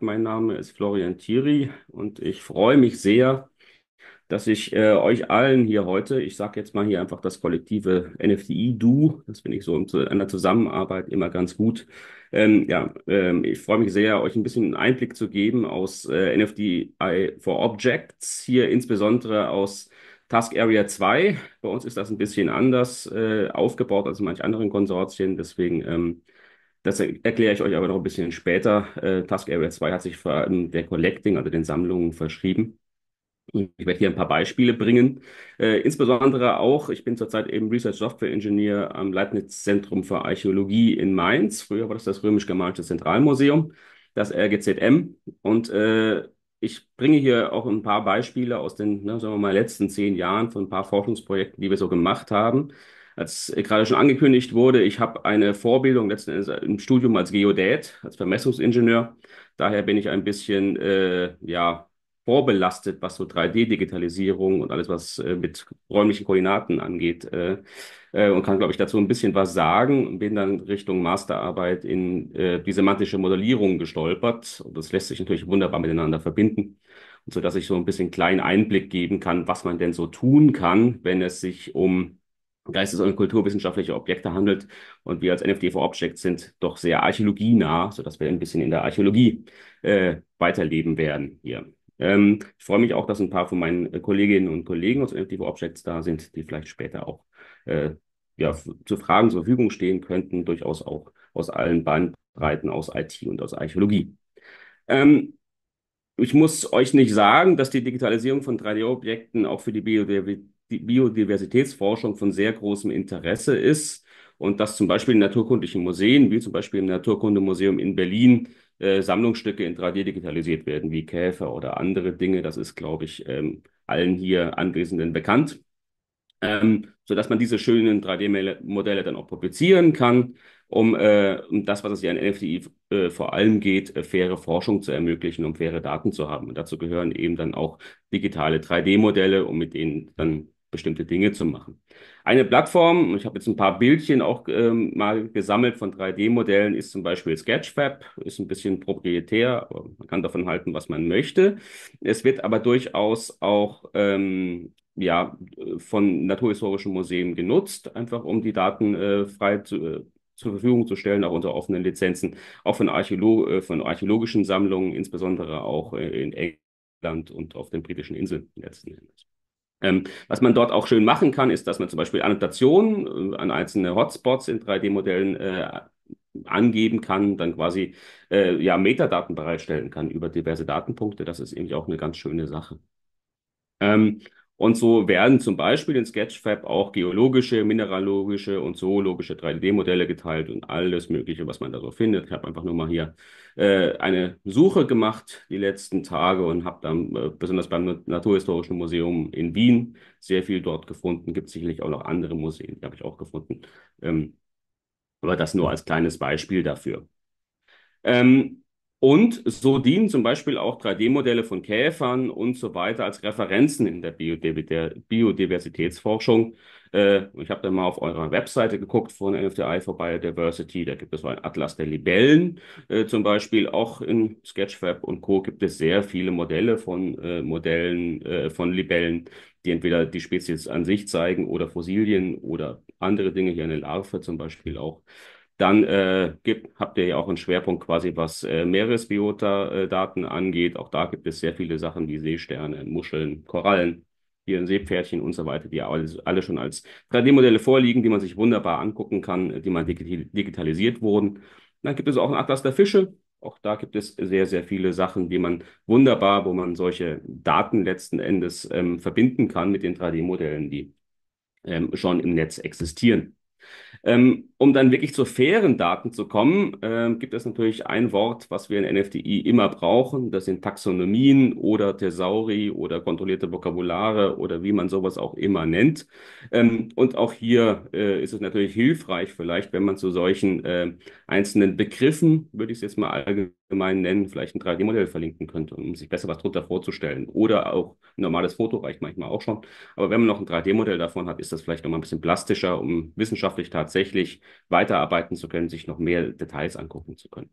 Mein Name ist Florian Thierry und ich freue mich sehr, dass ich äh, euch allen hier heute, ich sage jetzt mal hier einfach das kollektive NFTI-Du, das finde ich so in der Zusammenarbeit immer ganz gut. Ähm, ja, ähm, ich freue mich sehr, euch ein bisschen einen Einblick zu geben aus äh, NFTI for Objects, hier insbesondere aus Task Area 2. Bei uns ist das ein bisschen anders äh, aufgebaut als in manch anderen Konsortien, deswegen ähm, das erkläre ich euch aber noch ein bisschen später. Äh, Task Area 2 hat sich vor allem der Collecting, also den Sammlungen, verschrieben. Ich werde hier ein paar Beispiele bringen. Äh, insbesondere auch, ich bin zurzeit eben Research Software Engineer am Leibniz Zentrum für Archäologie in Mainz. Früher war das das römisch-germanische Zentralmuseum, das RGZM. Und äh, ich bringe hier auch ein paar Beispiele aus den, ne, sagen wir mal, letzten zehn Jahren von ein paar Forschungsprojekten, die wir so gemacht haben als äh, gerade schon angekündigt wurde, ich habe eine Vorbildung letzten Endes äh, im Studium als Geodät, als Vermessungsingenieur. Daher bin ich ein bisschen äh, ja, vorbelastet, was so 3D-Digitalisierung und alles, was äh, mit räumlichen Koordinaten angeht. Äh, äh, und kann, glaube ich, dazu ein bisschen was sagen bin dann Richtung Masterarbeit in äh, die semantische Modellierung gestolpert. Und das lässt sich natürlich wunderbar miteinander verbinden. Und so dass ich so ein bisschen kleinen Einblick geben kann, was man denn so tun kann, wenn es sich um geistes- und kulturwissenschaftliche Objekte handelt. Und wir als NFT for Objects sind doch sehr archäologienah, sodass wir ein bisschen in der Archäologie äh, weiterleben werden hier. Ähm, ich freue mich auch, dass ein paar von meinen äh, Kolleginnen und Kollegen aus NFT for Objects da sind, die vielleicht später auch äh, ja, zu Fragen zur Verfügung stehen könnten, durchaus auch aus allen Bandbreiten, aus IT und aus Archäologie. Ähm, ich muss euch nicht sagen, dass die Digitalisierung von 3D-Objekten auch für die Biodiversität die Biodiversitätsforschung von sehr großem Interesse ist und dass zum Beispiel in naturkundlichen Museen, wie zum Beispiel im Naturkundemuseum in Berlin, äh, Sammlungsstücke in 3D digitalisiert werden, wie Käfer oder andere Dinge. Das ist, glaube ich, ähm, allen hier Anwesenden bekannt, ähm, sodass man diese schönen 3D-Modelle dann auch publizieren kann, um, äh, um das, was es hier an NFTI äh, vor allem geht, äh, faire Forschung zu ermöglichen, um faire Daten zu haben. Und dazu gehören eben dann auch digitale 3D-Modelle, um mit denen dann bestimmte Dinge zu machen. Eine Plattform, ich habe jetzt ein paar Bildchen auch ähm, mal gesammelt von 3D-Modellen, ist zum Beispiel Sketchfab, ist ein bisschen proprietär, aber man kann davon halten, was man möchte. Es wird aber durchaus auch ähm, ja, von naturhistorischen Museen genutzt, einfach um die Daten äh, frei zu, äh, zur Verfügung zu stellen, auch unter offenen Lizenzen, auch von, Archäolo äh, von archäologischen Sammlungen, insbesondere auch äh, in England und auf den britischen Inseln letzten Endes. Ähm, was man dort auch schön machen kann, ist, dass man zum Beispiel Annotationen äh, an einzelne Hotspots in 3D-Modellen äh, angeben kann, dann quasi äh, ja Metadaten bereitstellen kann über diverse Datenpunkte. Das ist eben auch eine ganz schöne Sache. Ähm, und so werden zum Beispiel in Sketchfab auch geologische, mineralogische und zoologische 3D-Modelle geteilt und alles Mögliche, was man da so findet. Ich habe einfach nur mal hier äh, eine Suche gemacht die letzten Tage und habe dann äh, besonders beim Naturhistorischen Museum in Wien sehr viel dort gefunden. Gibt sicherlich auch noch andere Museen, die habe ich auch gefunden. Ähm, aber das nur als kleines Beispiel dafür. Ähm, und so dienen zum Beispiel auch 3D-Modelle von Käfern und so weiter als Referenzen in der Biodiversitätsforschung. Äh, ich habe da mal auf eurer Webseite geguckt von NFDI for Biodiversity. Da gibt es so einen Atlas der Libellen äh, zum Beispiel. Auch in Sketchfab und Co. gibt es sehr viele Modelle von äh, Modellen von Libellen, die entweder die Spezies an sich zeigen oder Fossilien oder andere Dinge, hier eine Larve zum Beispiel auch. Dann äh, gibt, habt ihr ja auch einen Schwerpunkt quasi, was äh, Meeresbiota-Daten angeht. Auch da gibt es sehr viele Sachen wie Seesterne, Muscheln, Korallen, hier ein Seepferdchen und so weiter, die alle, alle schon als 3D-Modelle vorliegen, die man sich wunderbar angucken kann, die mal digitalisiert wurden. Dann gibt es auch ein Atlas der Fische. Auch da gibt es sehr, sehr viele Sachen, die man wunderbar, wo man solche Daten letzten Endes ähm, verbinden kann mit den 3D-Modellen, die ähm, schon im Netz existieren. Ähm, um dann wirklich zu fairen Daten zu kommen, ähm, gibt es natürlich ein Wort, was wir in NFTI immer brauchen. Das sind Taxonomien oder Thesauri oder kontrollierte Vokabulare oder wie man sowas auch immer nennt. Ähm, und auch hier äh, ist es natürlich hilfreich vielleicht, wenn man zu solchen äh, einzelnen Begriffen, würde ich es jetzt mal allgemein allgemeinen Nennen vielleicht ein 3D-Modell verlinken könnte, um sich besser was drunter vorzustellen. Oder auch ein normales Foto reicht manchmal auch schon. Aber wenn man noch ein 3D-Modell davon hat, ist das vielleicht nochmal ein bisschen plastischer, um wissenschaftlich tatsächlich weiterarbeiten zu können, sich noch mehr Details angucken zu können.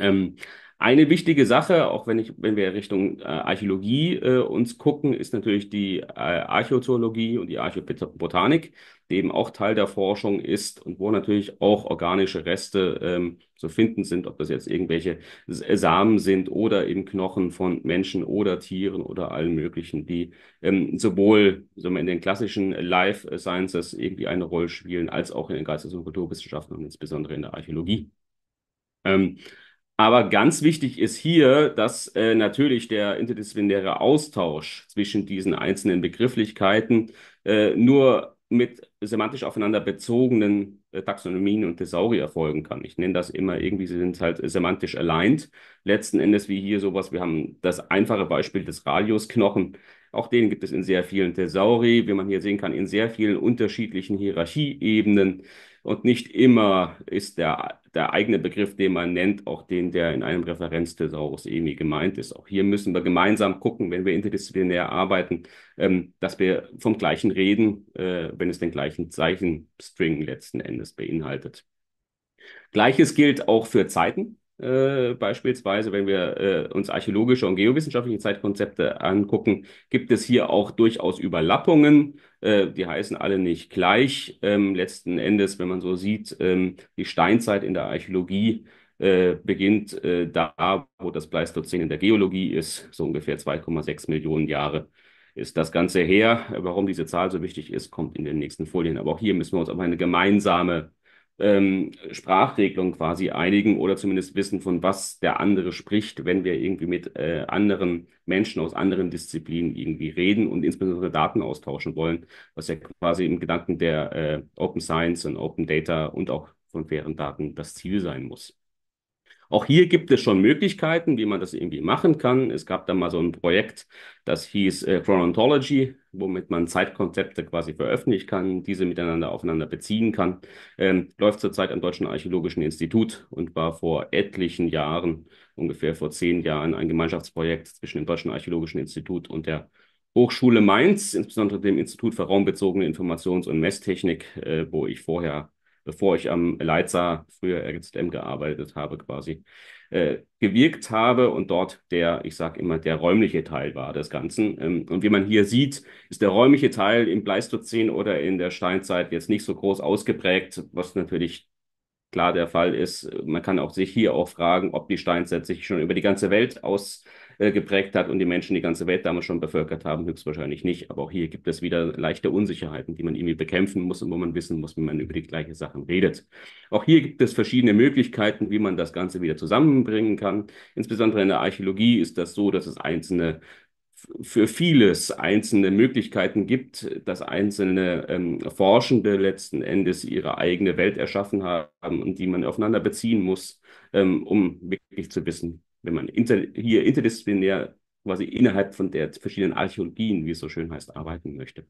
Ähm, eine wichtige Sache, auch wenn ich, wenn wir Richtung äh, Archäologie äh, uns gucken, ist natürlich die äh, Archäozoologie und die Archäobotanik, die eben auch Teil der Forschung ist und wo natürlich auch organische Reste ähm, zu finden sind, ob das jetzt irgendwelche Samen sind oder eben Knochen von Menschen oder Tieren oder allen möglichen, die ähm, sowohl so in den klassischen Life Sciences irgendwie eine Rolle spielen, als auch in den Geistes- und Kulturwissenschaften und insbesondere in der Archäologie. Ähm, aber ganz wichtig ist hier, dass äh, natürlich der interdisziplinäre Austausch zwischen diesen einzelnen Begrifflichkeiten äh, nur mit semantisch aufeinander bezogenen äh, Taxonomien und Thesauri erfolgen kann. Ich nenne das immer irgendwie, sie sind halt semantisch aligned. Letzten Endes wie hier sowas, wir haben das einfache Beispiel des Radiusknochen. Auch den gibt es in sehr vielen Thesauri, wie man hier sehen kann, in sehr vielen unterschiedlichen Hierarchieebenen. Und nicht immer ist der der eigene Begriff, den man nennt, auch den, der in einem Referenzthesaurus EMI gemeint ist. Auch hier müssen wir gemeinsam gucken, wenn wir interdisziplinär arbeiten, ähm, dass wir vom gleichen reden, äh, wenn es den gleichen Zeichenstring letzten Endes beinhaltet. Gleiches gilt auch für Zeiten. Äh, beispielsweise, wenn wir äh, uns archäologische und geowissenschaftliche Zeitkonzepte angucken, gibt es hier auch durchaus Überlappungen. Äh, die heißen alle nicht gleich. Ähm, letzten Endes, wenn man so sieht, ähm, die Steinzeit in der Archäologie äh, beginnt äh, da, wo das Pleistozän in der Geologie ist, so ungefähr 2,6 Millionen Jahre ist das Ganze her. Warum diese Zahl so wichtig ist, kommt in den nächsten Folien. Aber auch hier müssen wir uns auf eine gemeinsame ähm, Sprachregelung quasi einigen oder zumindest wissen, von was der andere spricht, wenn wir irgendwie mit äh, anderen Menschen aus anderen Disziplinen irgendwie reden und insbesondere Daten austauschen wollen, was ja quasi im Gedanken der äh, Open Science und Open Data und auch von fairen Daten das Ziel sein muss. Auch hier gibt es schon Möglichkeiten, wie man das irgendwie machen kann. Es gab da mal so ein Projekt, das hieß äh, Chronontology, womit man Zeitkonzepte quasi veröffentlichen kann, diese miteinander aufeinander beziehen kann. Ähm, läuft zurzeit am Deutschen Archäologischen Institut und war vor etlichen Jahren, ungefähr vor zehn Jahren, ein Gemeinschaftsprojekt zwischen dem Deutschen Archäologischen Institut und der Hochschule Mainz, insbesondere dem Institut für raumbezogene Informations- und Messtechnik, äh, wo ich vorher bevor ich am Leitzer, früher RGZM gearbeitet habe quasi, äh, gewirkt habe und dort der, ich sage immer, der räumliche Teil war des Ganzen. Ähm, und wie man hier sieht, ist der räumliche Teil im Pleistozän oder in der Steinzeit jetzt nicht so groß ausgeprägt, was natürlich klar der Fall ist. Man kann auch sich hier auch fragen, ob die Steinzeit sich schon über die ganze Welt aus äh, geprägt hat und die Menschen die ganze Welt damals schon bevölkert haben, höchstwahrscheinlich nicht. Aber auch hier gibt es wieder leichte Unsicherheiten, die man irgendwie bekämpfen muss und wo man wissen muss, wie man über die gleichen Sachen redet. Auch hier gibt es verschiedene Möglichkeiten, wie man das Ganze wieder zusammenbringen kann. Insbesondere in der Archäologie ist das so, dass es einzelne für vieles einzelne Möglichkeiten gibt, dass einzelne ähm, Forschende letzten Endes ihre eigene Welt erschaffen haben und die man aufeinander beziehen muss, ähm, um wirklich zu wissen, wenn man inter, hier interdisziplinär quasi innerhalb von der verschiedenen Archäologien, wie es so schön heißt, arbeiten möchte.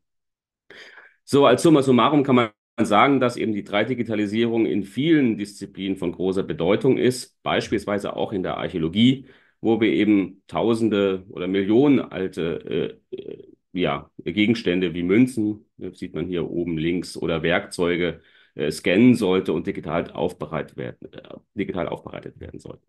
So, als Summa summarum kann man sagen, dass eben die Dreidigitalisierung in vielen Disziplinen von großer Bedeutung ist, beispielsweise auch in der Archäologie, wo wir eben Tausende oder Millionen alte äh, äh ja, Gegenstände wie Münzen, ne, sieht man hier oben links, oder Werkzeuge äh, scannen sollte und digital aufbereitet werden, äh, digital aufbereitet werden sollten.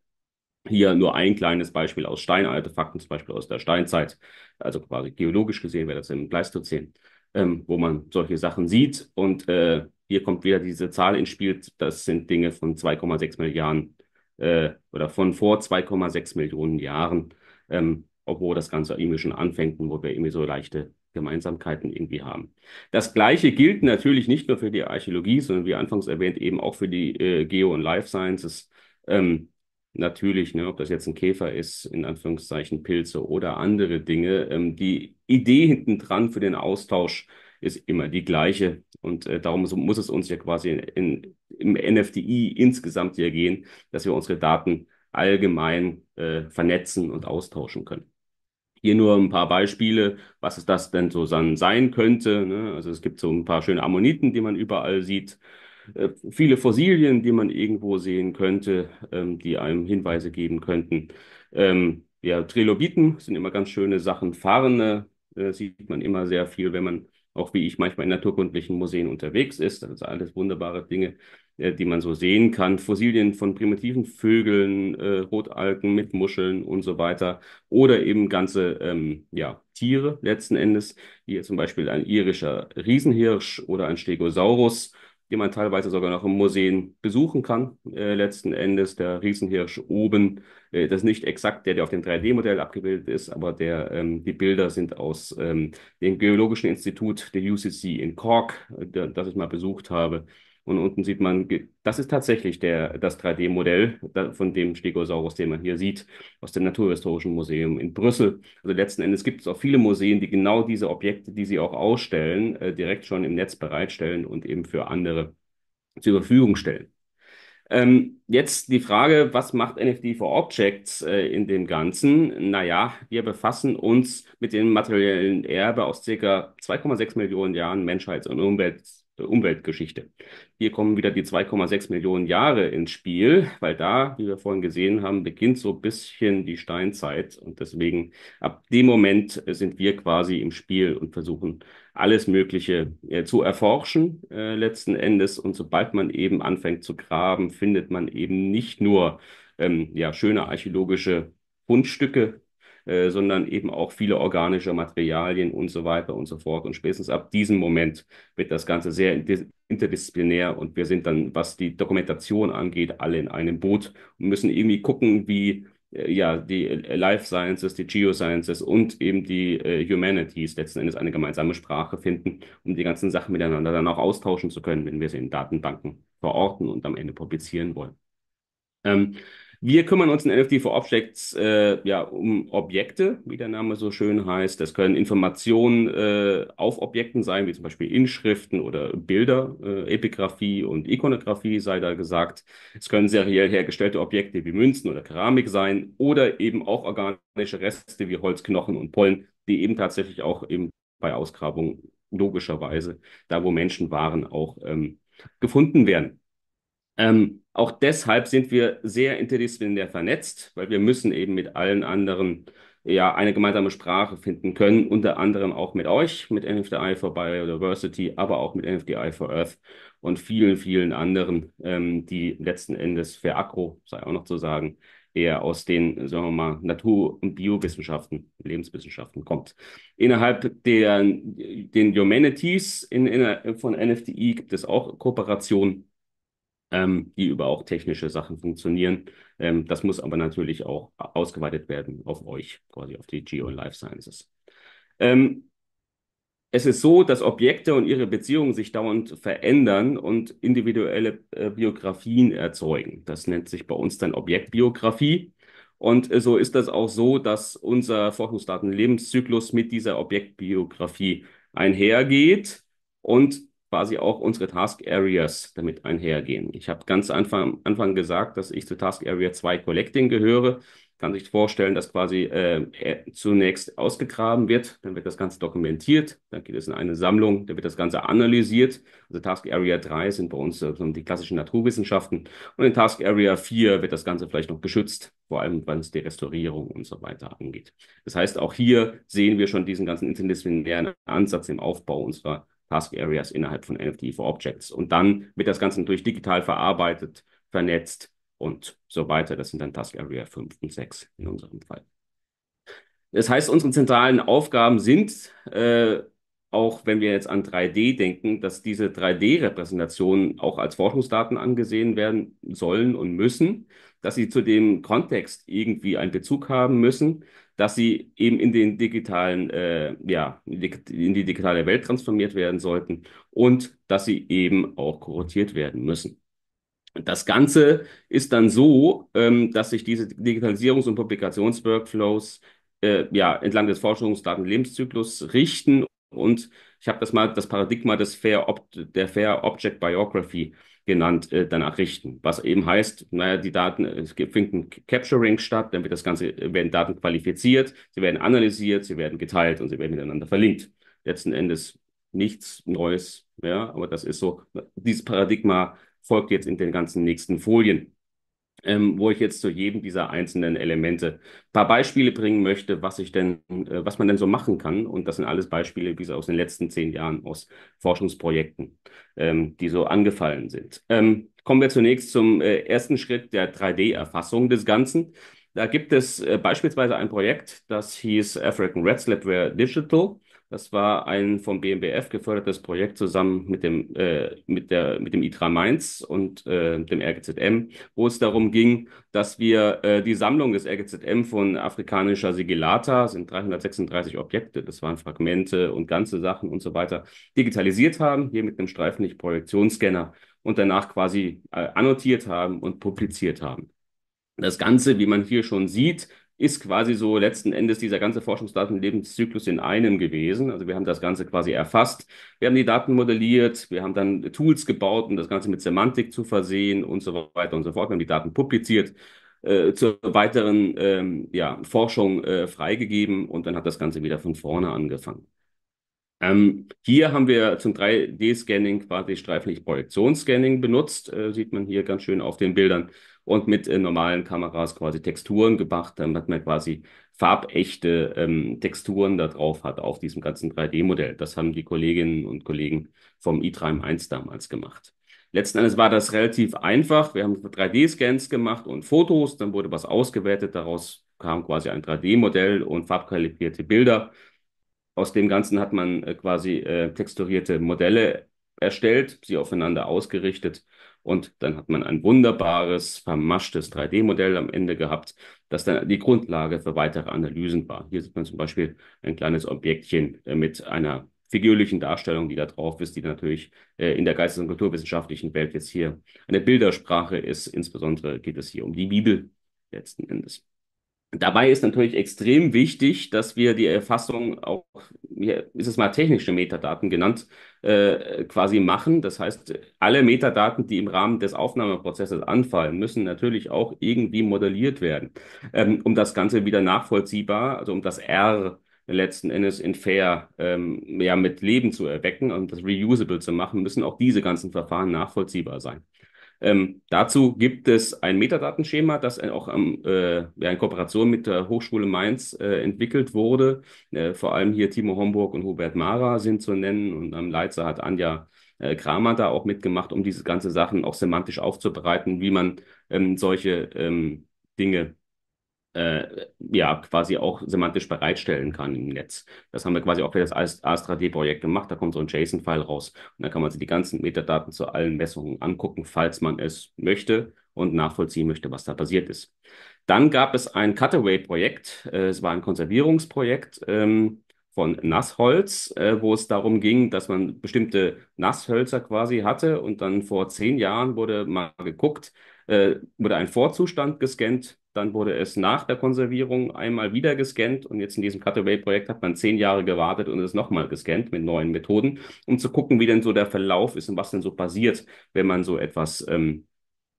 Hier nur ein kleines Beispiel aus Steinartefakten, zum Beispiel aus der Steinzeit, also quasi geologisch gesehen wäre das im Pleistozän, ähm, wo man solche Sachen sieht. Und äh, hier kommt wieder diese Zahl ins Spiel. Das sind Dinge von 2,6 Milliarden äh, oder von vor 2,6 Millionen Jahren, ähm, obwohl das Ganze irgendwie schon anfängt und wo wir irgendwie so leichte Gemeinsamkeiten irgendwie haben. Das Gleiche gilt natürlich nicht nur für die Archäologie, sondern wie anfangs erwähnt eben auch für die äh, Geo- und Life Sciences. Ähm, natürlich, ne, ob das jetzt ein Käfer ist, in Anführungszeichen Pilze oder andere Dinge, ähm, die Idee hinten dran für den Austausch ist immer die gleiche. Und äh, darum muss es uns ja quasi in, in, im NFDI insgesamt ja gehen, dass wir unsere Daten allgemein äh, vernetzen und austauschen können. Hier nur ein paar Beispiele, was es das denn so sein könnte. Ne? Also es gibt so ein paar schöne Ammoniten, die man überall sieht. Äh, viele Fossilien, die man irgendwo sehen könnte, ähm, die einem Hinweise geben könnten. Ähm, ja, Trilobiten sind immer ganz schöne Sachen. Farne äh, sieht man immer sehr viel, wenn man auch wie ich manchmal in naturkundlichen Museen unterwegs ist. Das sind alles wunderbare Dinge, äh, die man so sehen kann. Fossilien von primitiven Vögeln, äh, Rotalken mit Muscheln und so weiter. Oder eben ganze ähm, ja, Tiere letzten Endes, wie zum Beispiel ein irischer Riesenhirsch oder ein Stegosaurus die man teilweise sogar noch im Museen besuchen kann. Äh, letzten Endes der Riesenhirsch oben, äh, das ist nicht exakt der, der auf dem 3D-Modell abgebildet ist, aber der, ähm, die Bilder sind aus ähm, dem Geologischen Institut der UCC in Cork, äh, das ich mal besucht habe. Und unten sieht man, das ist tatsächlich der, das 3D-Modell von dem Stegosaurus, den man hier sieht, aus dem Naturhistorischen Museum in Brüssel. Also letzten Endes gibt es auch viele Museen, die genau diese Objekte, die sie auch ausstellen, äh, direkt schon im Netz bereitstellen und eben für andere zur Verfügung stellen. Ähm, jetzt die Frage, was macht NFD for Objects äh, in dem Ganzen? Naja, wir befassen uns mit dem materiellen Erbe aus ca. 2,6 Millionen Jahren Menschheits- und Umwelt Umweltgeschichte. Hier kommen wieder die 2,6 Millionen Jahre ins Spiel, weil da, wie wir vorhin gesehen haben, beginnt so ein bisschen die Steinzeit. Und deswegen ab dem Moment äh, sind wir quasi im Spiel und versuchen alles Mögliche äh, zu erforschen äh, letzten Endes. Und sobald man eben anfängt zu graben, findet man eben nicht nur ähm, ja, schöne archäologische Fundstücke, äh, sondern eben auch viele organische Materialien und so weiter und so fort. Und spätestens ab diesem Moment wird das Ganze sehr interdisziplinär und wir sind dann, was die Dokumentation angeht, alle in einem Boot und müssen irgendwie gucken, wie äh, ja, die Life Sciences, die Geosciences und eben die äh, Humanities letzten Endes eine gemeinsame Sprache finden, um die ganzen Sachen miteinander dann auch austauschen zu können, wenn wir sie in Datenbanken verorten und am Ende publizieren wollen. Ähm, wir kümmern uns in NFT for Objects äh, ja um Objekte, wie der Name so schön heißt. Das können Informationen äh, auf Objekten sein, wie zum Beispiel Inschriften oder Bilder, äh, Epigraphie und Ikonografie sei da gesagt. Es können seriell hergestellte Objekte wie Münzen oder Keramik sein oder eben auch organische Reste wie Holz, Knochen und Pollen, die eben tatsächlich auch eben bei Ausgrabungen logischerweise da, wo Menschen waren, auch ähm, gefunden werden. Ähm, auch deshalb sind wir sehr interdisziplinär vernetzt, weil wir müssen eben mit allen anderen ja eine gemeinsame Sprache finden können, unter anderem auch mit euch, mit NFDI for Biodiversity, aber auch mit NFDI for Earth und vielen, vielen anderen, ähm, die letzten Endes für Agro, sei auch noch zu sagen, eher aus den, sagen wir mal, Natur- und Biowissenschaften, Lebenswissenschaften kommt. Innerhalb der den Humanities in, in, von NFDI gibt es auch Kooperationen ähm, die über auch technische Sachen funktionieren. Ähm, das muss aber natürlich auch ausgeweitet werden auf euch, quasi auf die Geo- und Life Sciences. Ähm, es ist so, dass Objekte und ihre Beziehungen sich dauernd verändern und individuelle äh, Biografien erzeugen. Das nennt sich bei uns dann Objektbiografie. Und äh, so ist das auch so, dass unser Forschungsdatenlebenszyklus mit dieser Objektbiografie einhergeht. Und quasi auch unsere Task Areas damit einhergehen. Ich habe ganz Anfang, Anfang gesagt, dass ich zu Task Area 2 Collecting gehöre. Kann sich vorstellen, dass quasi äh, zunächst ausgegraben wird, dann wird das Ganze dokumentiert, dann geht es in eine Sammlung, dann wird das Ganze analysiert. Also Task Area 3 sind bei uns äh, die klassischen Naturwissenschaften und in Task Area 4 wird das Ganze vielleicht noch geschützt, vor allem wenn es die Restaurierung und so weiter angeht. Das heißt, auch hier sehen wir schon diesen ganzen interdisziplinären Ansatz im Aufbau unserer Task Areas innerhalb von NFT for Objects. Und dann wird das Ganze natürlich digital verarbeitet, vernetzt und so weiter. Das sind dann Task Area 5 und 6 in unserem Fall. Das heißt, unsere zentralen Aufgaben sind, äh, auch wenn wir jetzt an 3D denken, dass diese 3D-Repräsentationen auch als Forschungsdaten angesehen werden sollen und müssen, dass sie zu dem Kontext irgendwie einen Bezug haben müssen, dass sie eben in den digitalen, äh, ja, in die digitale Welt transformiert werden sollten und dass sie eben auch kuratiert werden müssen. Das Ganze ist dann so, ähm, dass sich diese Digitalisierungs- und Publikationsworkflows äh, ja, entlang des Forschungsdatenlebenszyklus richten und ich habe das mal das Paradigma des Fair Ob der Fair Object Biography genannt, äh, danach richten. Was eben heißt, naja, die Daten, äh, es findet ein Capturing statt, dann wird das Ganze, äh, werden Daten qualifiziert, sie werden analysiert, sie werden geteilt und sie werden miteinander verlinkt. Letzten Endes nichts Neues, ja, aber das ist so, dieses Paradigma folgt jetzt in den ganzen nächsten Folien ähm, wo ich jetzt zu jedem dieser einzelnen Elemente ein paar Beispiele bringen möchte, was ich denn, äh, was man denn so machen kann. Und das sind alles Beispiele wie sie aus den letzten zehn Jahren aus Forschungsprojekten, ähm, die so angefallen sind. Ähm, kommen wir zunächst zum äh, ersten Schritt der 3D-Erfassung des Ganzen. Da gibt es äh, beispielsweise ein Projekt, das hieß African Red Slipware Digital. Das war ein vom BMBF gefördertes Projekt zusammen mit dem, äh, mit der, mit dem ITRA Mainz und äh, dem RGZM, wo es darum ging, dass wir äh, die Sammlung des RGZM von afrikanischer Sigillata, sind 336 Objekte, das waren Fragmente und ganze Sachen und so weiter, digitalisiert haben, hier mit einem Streifenlicht-Projektionsscanner und danach quasi äh, annotiert haben und publiziert haben. Das Ganze, wie man hier schon sieht, ist quasi so letzten Endes dieser ganze Forschungsdatenlebenszyklus in einem gewesen. Also wir haben das Ganze quasi erfasst, wir haben die Daten modelliert, wir haben dann Tools gebaut, um das Ganze mit Semantik zu versehen und so weiter und so fort. Wir haben die Daten publiziert, äh, zur weiteren ähm, ja, Forschung äh, freigegeben und dann hat das Ganze wieder von vorne angefangen. Ähm, hier haben wir zum 3D-Scanning quasi streifenlicht Projektionsscanning benutzt, äh, sieht man hier ganz schön auf den Bildern und mit äh, normalen Kameras quasi Texturen gemacht, damit man quasi farbechte ähm, Texturen da drauf hat auf diesem ganzen 3D-Modell. Das haben die Kolleginnen und Kollegen vom i3M1 damals gemacht. Letzten Endes war das relativ einfach. Wir haben 3D-Scans gemacht und Fotos, dann wurde was ausgewertet, daraus kam quasi ein 3D-Modell und farbkalibrierte Bilder. Aus dem Ganzen hat man äh, quasi äh, texturierte Modelle erstellt, sie aufeinander ausgerichtet und dann hat man ein wunderbares, vermaschtes 3D-Modell am Ende gehabt, das dann die Grundlage für weitere Analysen war. Hier sieht man zum Beispiel ein kleines Objektchen äh, mit einer figürlichen Darstellung, die da drauf ist, die natürlich äh, in der geistes- und kulturwissenschaftlichen Welt jetzt hier eine Bildersprache ist. Insbesondere geht es hier um die Bibel letzten Endes. Dabei ist natürlich extrem wichtig, dass wir die Erfassung auch, hier ist es mal technische Metadaten genannt, äh, quasi machen. Das heißt, alle Metadaten, die im Rahmen des Aufnahmeprozesses anfallen, müssen natürlich auch irgendwie modelliert werden, ähm, um das Ganze wieder nachvollziehbar, also um das R letzten Endes in Fair ähm, ja, mit Leben zu erwecken und das reusable zu machen, müssen auch diese ganzen Verfahren nachvollziehbar sein. Ähm, dazu gibt es ein Metadatenschema, das auch ähm, äh, in Kooperation mit der Hochschule Mainz äh, entwickelt wurde. Äh, vor allem hier Timo Homburg und Hubert Mara sind zu nennen und am Leitzer hat Anja äh, Kramer da auch mitgemacht, um diese ganze Sachen auch semantisch aufzubereiten, wie man ähm, solche ähm, Dinge äh, ja, quasi auch semantisch bereitstellen kann im Netz. Das haben wir quasi auch für das Astra-D-Projekt gemacht. Da kommt so ein JSON-File raus und dann kann man sich die ganzen Metadaten zu allen Messungen angucken, falls man es möchte und nachvollziehen möchte, was da passiert ist. Dann gab es ein Cutaway-Projekt. Äh, es war ein Konservierungsprojekt. Ähm, von Nassholz, äh, wo es darum ging, dass man bestimmte Nasshölzer quasi hatte. Und dann vor zehn Jahren wurde mal geguckt, äh, wurde ein Vorzustand gescannt, dann wurde es nach der Konservierung einmal wieder gescannt und jetzt in diesem Cutaway-Projekt hat man zehn Jahre gewartet und es nochmal gescannt mit neuen Methoden, um zu gucken, wie denn so der Verlauf ist und was denn so passiert, wenn man so etwas ähm,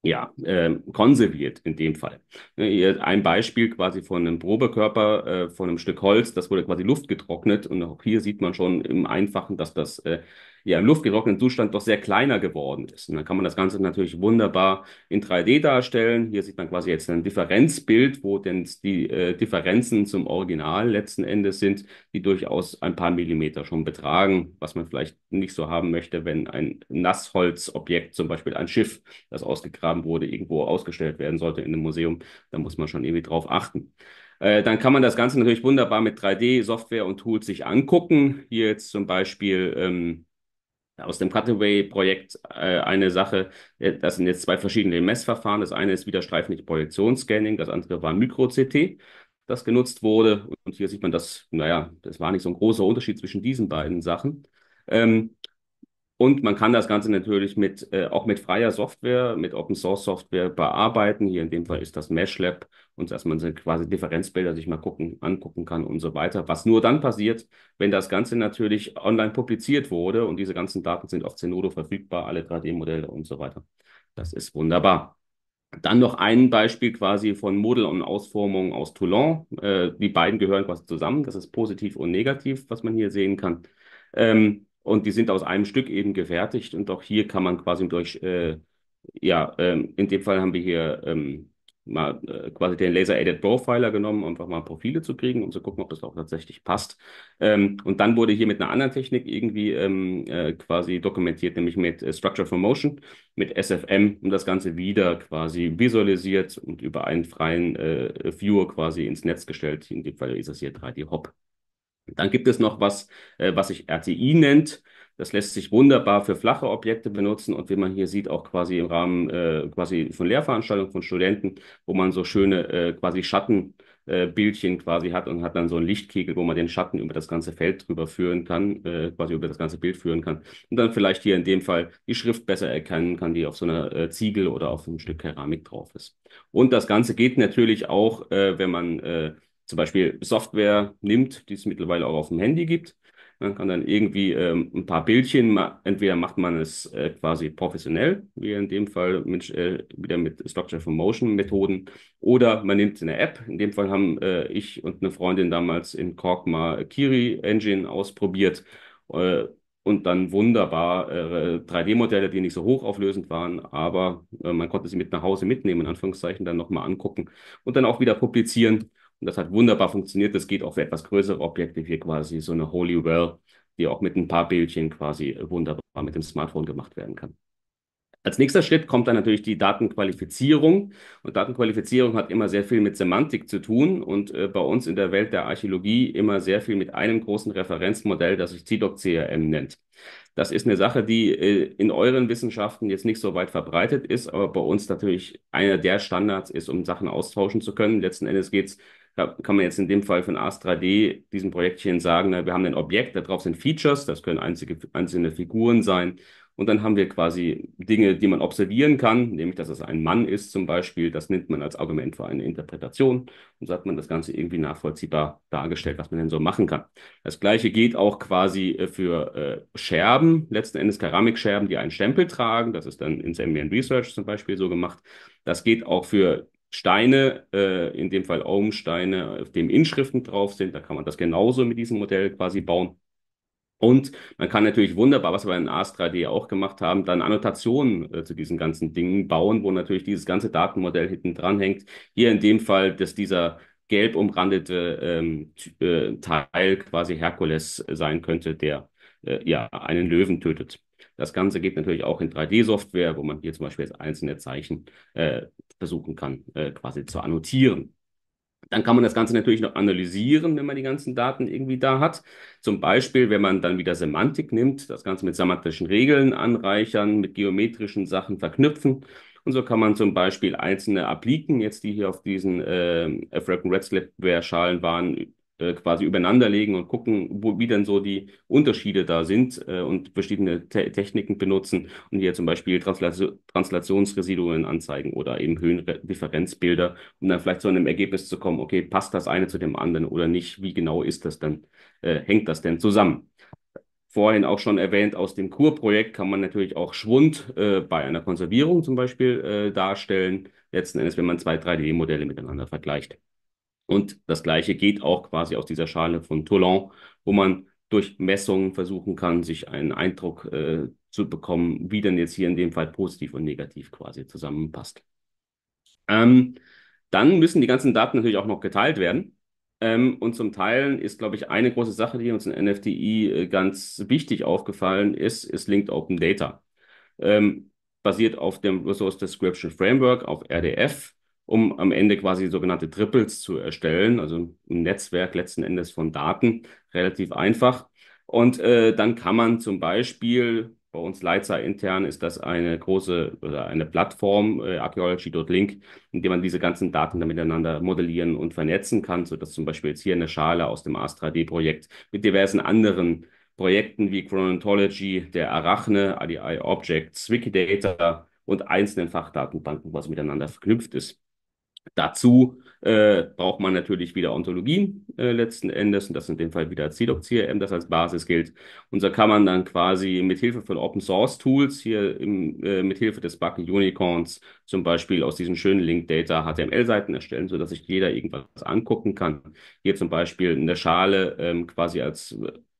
ja, äh, konserviert in dem Fall. Äh, ein Beispiel quasi von einem Probekörper, äh, von einem Stück Holz, das wurde quasi luftgetrocknet und auch hier sieht man schon im Einfachen, dass das äh, ja im luftgetrockneten Zustand doch sehr kleiner geworden ist. Und dann kann man das Ganze natürlich wunderbar in 3D darstellen. Hier sieht man quasi jetzt ein Differenzbild, wo denn die äh, Differenzen zum Original letzten Endes sind, die durchaus ein paar Millimeter schon betragen, was man vielleicht nicht so haben möchte, wenn ein Nassholzobjekt, zum Beispiel ein Schiff, das ausgegraben wurde, irgendwo ausgestellt werden sollte in einem Museum. Da muss man schon irgendwie drauf achten äh, dann kann man das Ganze natürlich wunderbar mit 3D-Software und Tools sich angucken. Hier jetzt zum Beispiel ähm, aus dem Cutaway-Projekt äh, eine Sache. Äh, das sind jetzt zwei verschiedene Messverfahren. Das eine ist wieder streifendes Projektionsscanning, das andere war Mikro-CT, das genutzt wurde. Und hier sieht man dass, naja, das war nicht so ein großer Unterschied zwischen diesen beiden Sachen. Ähm, und man kann das Ganze natürlich mit, äh, auch mit freier Software, mit Open Source Software bearbeiten. Hier in dem Fall ist das MeshLab und dass man so quasi Differenzbilder sich mal gucken, angucken kann und so weiter. Was nur dann passiert, wenn das Ganze natürlich online publiziert wurde und diese ganzen Daten sind auf Zenodo verfügbar, alle 3D-Modelle und so weiter. Das ist wunderbar. Dann noch ein Beispiel quasi von Model und Ausformung aus Toulon. Äh, die beiden gehören quasi zusammen. Das ist positiv und negativ, was man hier sehen kann. Ähm, und die sind aus einem Stück eben gefertigt. Und auch hier kann man quasi durch, äh, ja, ähm, in dem Fall haben wir hier ähm, mal äh, quasi den Laser-Aided Profiler genommen, um einfach mal Profile zu kriegen, um zu gucken, ob das auch tatsächlich passt. Ähm, und dann wurde hier mit einer anderen Technik irgendwie ähm, äh, quasi dokumentiert, nämlich mit äh, Structure for Motion, mit SFM, um das Ganze wieder quasi visualisiert und über einen freien äh, Viewer quasi ins Netz gestellt. In dem Fall ist das hier 3D-Hop. Dann gibt es noch was, äh, was sich RTI nennt. Das lässt sich wunderbar für flache Objekte benutzen und wie man hier sieht, auch quasi im Rahmen äh, quasi von Lehrveranstaltungen von Studenten, wo man so schöne äh, quasi Schattenbildchen äh, quasi hat und hat dann so einen Lichtkegel, wo man den Schatten über das ganze Feld drüber führen kann, äh, quasi über das ganze Bild führen kann und dann vielleicht hier in dem Fall die Schrift besser erkennen kann, die auf so einer äh, Ziegel oder auf einem Stück Keramik drauf ist. Und das Ganze geht natürlich auch, äh, wenn man äh, zum Beispiel Software nimmt, die es mittlerweile auch auf dem Handy gibt man ne, kann dann irgendwie ähm, ein paar Bildchen, entweder macht man es äh, quasi professionell, wie in dem Fall mit, äh, wieder mit Structure for Motion Methoden, oder man nimmt eine App. In dem Fall haben äh, ich und eine Freundin damals in Kork mal Kiri Engine ausprobiert äh, und dann wunderbare äh, 3D-Modelle, die nicht so hochauflösend waren, aber äh, man konnte sie mit nach Hause mitnehmen, in Anführungszeichen, dann nochmal angucken und dann auch wieder publizieren und das hat wunderbar funktioniert. Das geht auch für etwas größere Objekte hier quasi, so eine Holy Well, die auch mit ein paar Bildchen quasi wunderbar mit dem Smartphone gemacht werden kann. Als nächster Schritt kommt dann natürlich die Datenqualifizierung. Und Datenqualifizierung hat immer sehr viel mit Semantik zu tun und äh, bei uns in der Welt der Archäologie immer sehr viel mit einem großen Referenzmodell, das sich CDOC CRM nennt. Das ist eine Sache, die äh, in euren Wissenschaften jetzt nicht so weit verbreitet ist, aber bei uns natürlich einer der Standards ist, um Sachen austauschen zu können. Letzten Endes geht es kann man jetzt in dem Fall von AS3D diesem Projektchen sagen, na, wir haben ein Objekt, darauf sind Features, das können einzige, einzelne Figuren sein. Und dann haben wir quasi Dinge, die man observieren kann, nämlich dass es ein Mann ist zum Beispiel. Das nimmt man als Argument für eine Interpretation. Und so hat man das Ganze irgendwie nachvollziehbar dargestellt, was man denn so machen kann. Das gleiche geht auch quasi äh, für äh, Scherben, letzten Endes Keramikscherben, die einen Stempel tragen. Das ist dann in Sambian Research zum Beispiel so gemacht. Das geht auch für Steine, äh, in dem Fall Aumsteine, auf dem Inschriften drauf sind. Da kann man das genauso mit diesem Modell quasi bauen. Und man kann natürlich wunderbar, was wir in AS3D auch gemacht haben, dann Annotationen äh, zu diesen ganzen Dingen bauen, wo natürlich dieses ganze Datenmodell hinten dran hängt. Hier in dem Fall, dass dieser gelb umrandete ähm, äh, Teil quasi Herkules sein könnte, der äh, ja einen Löwen tötet. Das Ganze geht natürlich auch in 3D-Software, wo man hier zum Beispiel jetzt einzelne Zeichen äh, versuchen kann, äh, quasi zu annotieren. Dann kann man das Ganze natürlich noch analysieren, wenn man die ganzen Daten irgendwie da hat. Zum Beispiel, wenn man dann wieder Semantik nimmt, das Ganze mit semantischen Regeln anreichern, mit geometrischen Sachen verknüpfen. Und so kann man zum Beispiel einzelne Appliken, jetzt die hier auf diesen äh, African Red Slipware schalen waren, äh, quasi übereinanderlegen und gucken, wo, wie denn so die Unterschiede da sind äh, und verschiedene Te Techniken benutzen und hier zum Beispiel Transla Translationsresiduen anzeigen oder eben Höhendifferenzbilder, um dann vielleicht zu einem Ergebnis zu kommen, okay, passt das eine zu dem anderen oder nicht, wie genau ist das dann, äh, hängt das denn zusammen? vorhin auch schon erwähnt, aus dem Kurprojekt kann man natürlich auch Schwund äh, bei einer Konservierung zum Beispiel äh, darstellen. Letzten Endes, wenn man zwei 3D-Modelle miteinander vergleicht. Und das Gleiche geht auch quasi aus dieser Schale von Toulon, wo man durch Messungen versuchen kann, sich einen Eindruck äh, zu bekommen, wie denn jetzt hier in dem Fall positiv und negativ quasi zusammenpasst. Ähm, dann müssen die ganzen Daten natürlich auch noch geteilt werden. Ähm, und zum Teilen ist, glaube ich, eine große Sache, die uns in NFDI äh, ganz wichtig aufgefallen ist, ist Linked Open Data. Ähm, basiert auf dem Resource Description Framework, auf RDF um am Ende quasi sogenannte Triples zu erstellen, also ein Netzwerk letzten Endes von Daten, relativ einfach. Und äh, dann kann man zum Beispiel bei uns Leitzer intern ist das eine große oder eine Plattform, äh, archaeology.link, in der man diese ganzen Daten dann miteinander modellieren und vernetzen kann, sodass zum Beispiel jetzt hier eine Schale aus dem ASTRA-D-Projekt mit diversen anderen Projekten wie Chronontology, der Arachne, ADI Objects, Wikidata und einzelnen Fachdatenbanken, was miteinander verknüpft ist. Dazu äh, braucht man natürlich wieder Ontologien äh, letzten Endes, und das in dem Fall wieder CDOC-CRM, das als Basis gilt. Und so kann man dann quasi mit Hilfe von Open Source Tools, hier im, äh, mit Hilfe des Bucket Unicorns zum Beispiel aus diesen schönen Link Data HTML-Seiten erstellen, so dass sich jeder irgendwas angucken kann. Hier zum Beispiel in der Schale ähm, quasi als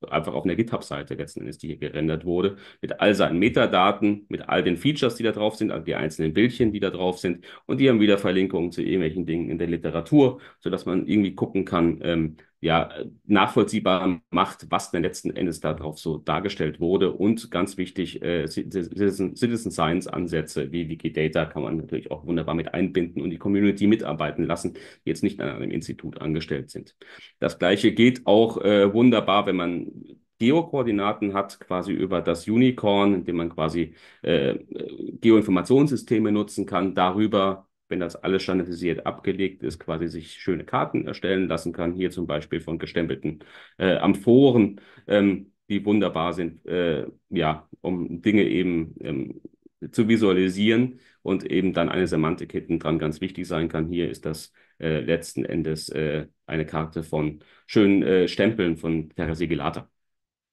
einfach auf einer GitHub-Seite letzten Endes, die hier gerendert wurde, mit all seinen Metadaten, mit all den Features, die da drauf sind, also die einzelnen Bildchen, die da drauf sind. Und die haben wieder Verlinkungen zu irgendwelchen Dingen in der Literatur, sodass man irgendwie gucken kann, ähm, ja, nachvollziehbar macht, was denn letzten Endes darauf so dargestellt wurde. Und ganz wichtig, äh, Citizen, Science Ansätze wie Wikidata kann man natürlich auch wunderbar mit einbinden und die Community mitarbeiten lassen, die jetzt nicht an einem Institut angestellt sind. Das Gleiche geht auch äh, wunderbar, wenn man Geokoordinaten hat, quasi über das Unicorn, indem man quasi äh, äh Geoinformationssysteme nutzen kann, darüber wenn das alles standardisiert abgelegt ist, quasi sich schöne Karten erstellen lassen kann. Hier zum Beispiel von gestempelten äh, Amphoren, ähm, die wunderbar sind, äh, ja, um Dinge eben ähm, zu visualisieren und eben dann eine Semantik hinten dran ganz wichtig sein kann. Hier ist das äh, letzten Endes äh, eine Karte von schönen äh, Stempeln von Terra Sigillata.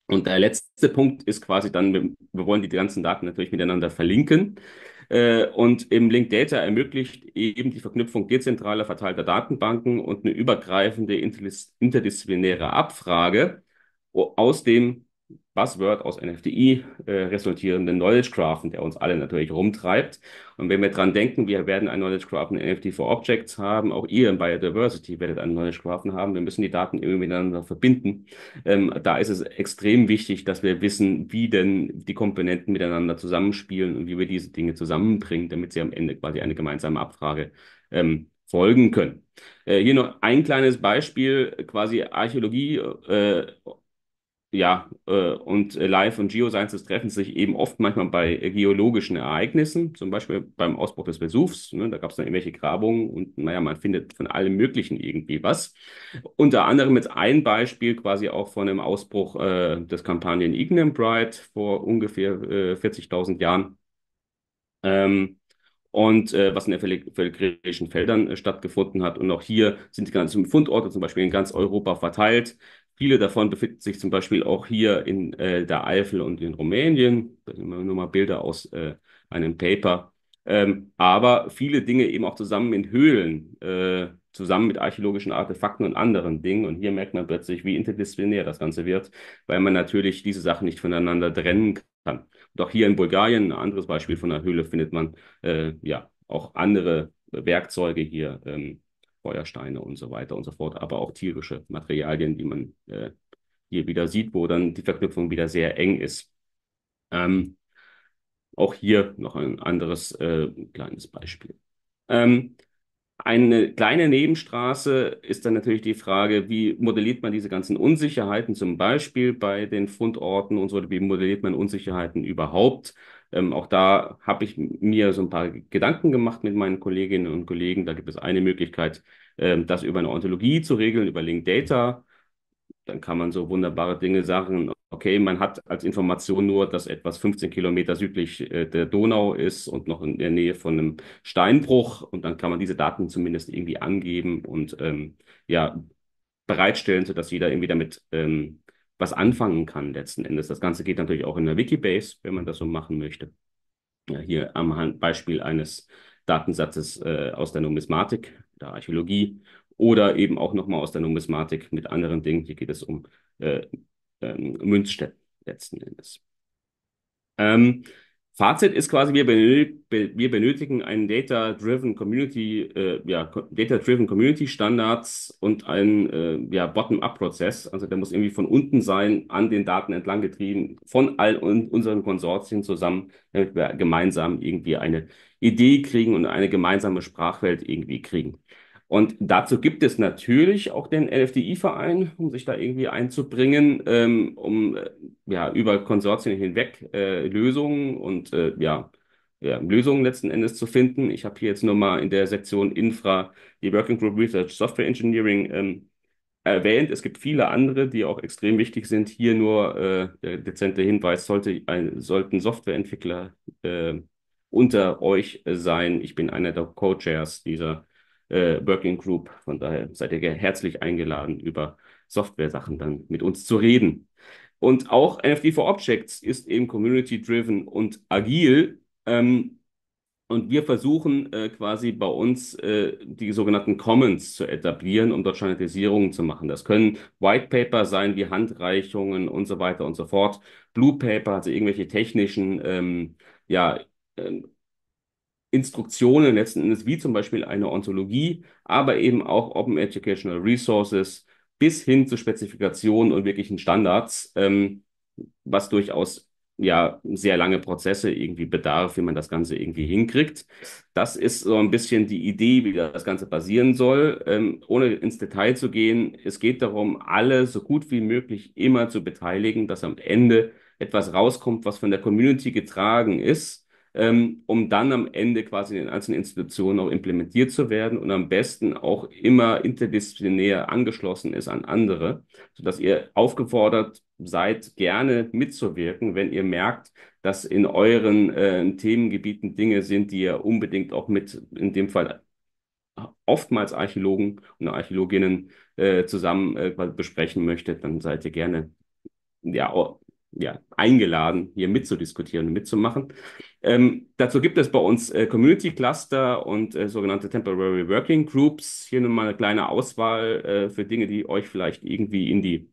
Und der letzte Punkt ist quasi dann, wir, wir wollen die ganzen Daten natürlich miteinander verlinken. Äh, und im Link Data ermöglicht eben die Verknüpfung dezentraler verteilter Datenbanken und eine übergreifende interdisziplinäre Abfrage aus dem Buzzword aus NFTI äh, resultierenden Knowledge Graphen, der uns alle natürlich rumtreibt. Und wenn wir dran denken, wir werden ein Knowledge Graphen NFT for Objects haben, auch ihr in Biodiversity werdet einen Knowledge Graphen haben, wir müssen die Daten irgendwie miteinander verbinden. Ähm, da ist es extrem wichtig, dass wir wissen, wie denn die Komponenten miteinander zusammenspielen und wie wir diese Dinge zusammenbringen, damit sie am Ende quasi eine gemeinsame Abfrage ähm, folgen können. Äh, hier noch ein kleines Beispiel, quasi Archäologie, äh, ja, äh, und äh, Life und Geosciences treffen sich eben oft manchmal bei äh, geologischen Ereignissen, zum Beispiel beim Ausbruch des Vesuvs. Ne, da gab es dann irgendwelche Grabungen und naja, man findet von allem Möglichen irgendwie was. Unter anderem jetzt ein Beispiel quasi auch von dem Ausbruch äh, des Kampanien Ignimbrite vor ungefähr äh, 40.000 Jahren. Ähm, und äh, was in den phönikrischen Feldern äh, stattgefunden hat. Und auch hier sind die ganzen Fundorte zum Beispiel in ganz Europa verteilt. Viele davon befinden sich zum Beispiel auch hier in äh, der Eifel und in Rumänien. Da sind nur mal Bilder aus äh, einem Paper. Ähm, aber viele Dinge eben auch zusammen in Höhlen, äh, zusammen mit archäologischen Artefakten und anderen Dingen. Und hier merkt man plötzlich, wie interdisziplinär das Ganze wird, weil man natürlich diese Sachen nicht voneinander trennen kann. Und auch hier in Bulgarien, ein anderes Beispiel von einer Höhle, findet man äh, ja auch andere Werkzeuge hier. Ähm, Feuersteine und so weiter und so fort, aber auch tierische Materialien, die man äh, hier wieder sieht, wo dann die Verknüpfung wieder sehr eng ist. Ähm, auch hier noch ein anderes äh, kleines Beispiel. Ähm, eine kleine Nebenstraße ist dann natürlich die Frage, wie modelliert man diese ganzen Unsicherheiten, zum Beispiel bei den Fundorten und so, wie modelliert man Unsicherheiten überhaupt? Ähm, auch da habe ich mir so ein paar Gedanken gemacht mit meinen Kolleginnen und Kollegen. Da gibt es eine Möglichkeit, ähm, das über eine Ontologie zu regeln, über Linked Data. Dann kann man so wunderbare Dinge sagen. Okay, man hat als Information nur, dass etwas 15 Kilometer südlich äh, der Donau ist und noch in der Nähe von einem Steinbruch. Und dann kann man diese Daten zumindest irgendwie angeben und ähm, ja bereitstellen, sodass jeder irgendwie damit ähm, was anfangen kann letzten Endes. Das Ganze geht natürlich auch in der Wikibase, wenn man das so machen möchte. Ja, hier am Beispiel eines Datensatzes äh, aus der Numismatik, der Archäologie oder eben auch nochmal aus der Numismatik mit anderen Dingen. Hier geht es um äh, ähm, Münzstätten letzten Endes. Ähm, Fazit ist quasi, wir, benötigen, wir benötigen einen Data-Driven Community, äh, ja, Data-Driven Community Standards und einen äh, ja, Bottom-up-Prozess. Also der muss irgendwie von unten sein, an den Daten entlang getrieben, von all unseren Konsortien zusammen, damit wir gemeinsam irgendwie eine Idee kriegen und eine gemeinsame Sprachwelt irgendwie kriegen. Und dazu gibt es natürlich auch den LFDI-Verein, um sich da irgendwie einzubringen, ähm, um äh, ja über Konsortien hinweg äh, Lösungen und äh, ja, ja, Lösungen letzten Endes zu finden. Ich habe hier jetzt nur mal in der Sektion Infra die Working Group Research Software Engineering ähm, erwähnt. Es gibt viele andere, die auch extrem wichtig sind. Hier nur äh, der dezente Hinweis, sollte, ein, sollten Softwareentwickler äh, unter euch sein. Ich bin einer der Co-Chairs dieser äh, Working Group. Von daher seid ihr herzlich eingeladen, über Software-Sachen dann mit uns zu reden. Und auch NFT for Objects ist eben community-driven und agil. Ähm, und wir versuchen äh, quasi bei uns äh, die sogenannten Commons zu etablieren, um dort Standardisierungen zu machen. Das können White Paper sein, wie Handreichungen und so weiter und so fort. Blue Paper, also irgendwelche technischen ähm, ja, ähm, Instruktionen letzten Endes, wie zum Beispiel eine Ontologie, aber eben auch Open Educational Resources bis hin zu Spezifikationen und wirklichen Standards, ähm, was durchaus ja sehr lange Prozesse irgendwie bedarf, wie man das Ganze irgendwie hinkriegt. Das ist so ein bisschen die Idee, wie das Ganze basieren soll, ähm, ohne ins Detail zu gehen. Es geht darum, alle so gut wie möglich immer zu beteiligen, dass am Ende etwas rauskommt, was von der Community getragen ist ähm, um dann am Ende quasi in den einzelnen Institutionen auch implementiert zu werden und am besten auch immer interdisziplinär angeschlossen ist an andere, sodass ihr aufgefordert seid, gerne mitzuwirken, wenn ihr merkt, dass in euren äh, Themengebieten Dinge sind, die ihr unbedingt auch mit, in dem Fall oftmals Archäologen und Archäologinnen äh, zusammen äh, besprechen möchtet, dann seid ihr gerne ja, ja, eingeladen, hier mitzudiskutieren und mitzumachen. Ähm, dazu gibt es bei uns äh, Community Cluster und äh, sogenannte Temporary Working Groups. Hier nochmal eine kleine Auswahl äh, für Dinge, die euch vielleicht irgendwie in die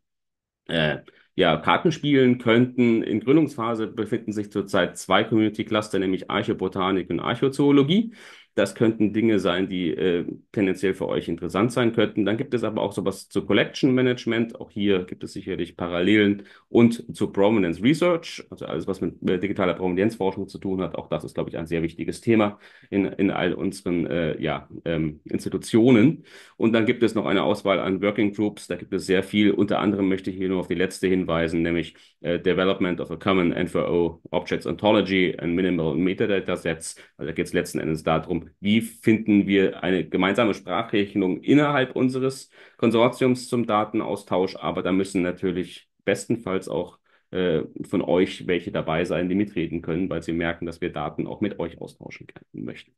äh, ja, Karten spielen könnten. In Gründungsphase befinden sich zurzeit zwei Community Cluster, nämlich Archäobotanik und Archäozoologie. Das könnten Dinge sein, die äh, tendenziell für euch interessant sein könnten. Dann gibt es aber auch sowas zu Collection Management. Auch hier gibt es sicherlich Parallelen und zu Prominence Research. Also alles, was mit äh, digitaler Prominenzforschung zu tun hat. Auch das ist, glaube ich, ein sehr wichtiges Thema in, in all unseren äh, ja, ähm, Institutionen. Und dann gibt es noch eine Auswahl an Working Groups. Da gibt es sehr viel. Unter anderem möchte ich hier nur auf die letzte hinweisen, nämlich äh, Development of a Common N4O Objects Ontology and Minimal Metadata Sets. Also da geht es letzten Endes darum, wie finden wir eine gemeinsame Sprachrechnung innerhalb unseres Konsortiums zum Datenaustausch. Aber da müssen natürlich bestenfalls auch äh, von euch welche dabei sein, die mitreden können, weil sie merken, dass wir Daten auch mit euch austauschen möchten.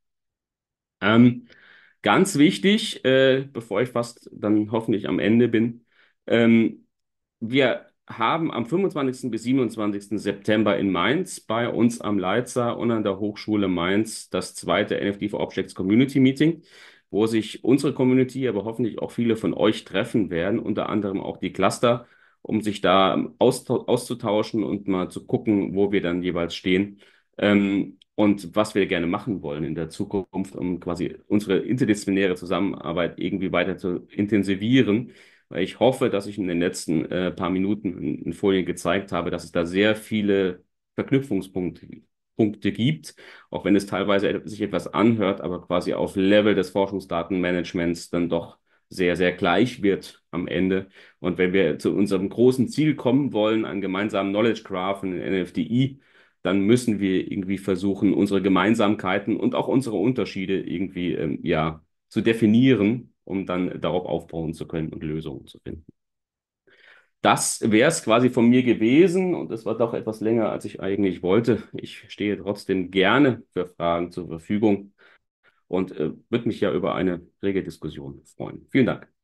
Ähm, ganz wichtig, äh, bevor ich fast dann hoffentlich am Ende bin, ähm, wir haben am 25. bis 27. September in Mainz bei uns am Leitzer und an der Hochschule Mainz das zweite NFT for Objects Community Meeting, wo sich unsere Community, aber hoffentlich auch viele von euch treffen werden, unter anderem auch die Cluster, um sich da auszutauschen und mal zu gucken, wo wir dann jeweils stehen ähm, und was wir gerne machen wollen in der Zukunft, um quasi unsere interdisziplinäre Zusammenarbeit irgendwie weiter zu intensivieren weil ich hoffe, dass ich in den letzten äh, paar Minuten in, in, Folien gezeigt habe, dass es da sehr viele Verknüpfungspunkte Punkte gibt, auch wenn es teilweise sich etwas anhört, aber quasi auf Level des Forschungsdatenmanagements dann doch sehr, sehr gleich wird am Ende. Und wenn wir zu unserem großen Ziel kommen wollen, einen gemeinsamen Knowledge Graph in NFDI, dann müssen wir irgendwie versuchen, unsere Gemeinsamkeiten und auch unsere Unterschiede irgendwie ähm, ja, zu definieren um dann darauf aufbauen zu können und Lösungen zu finden. Das wäre es quasi von mir gewesen und es war doch etwas länger, als ich eigentlich wollte. Ich stehe trotzdem gerne für Fragen zur Verfügung und äh, würde mich ja über eine rege Diskussion freuen. Vielen Dank.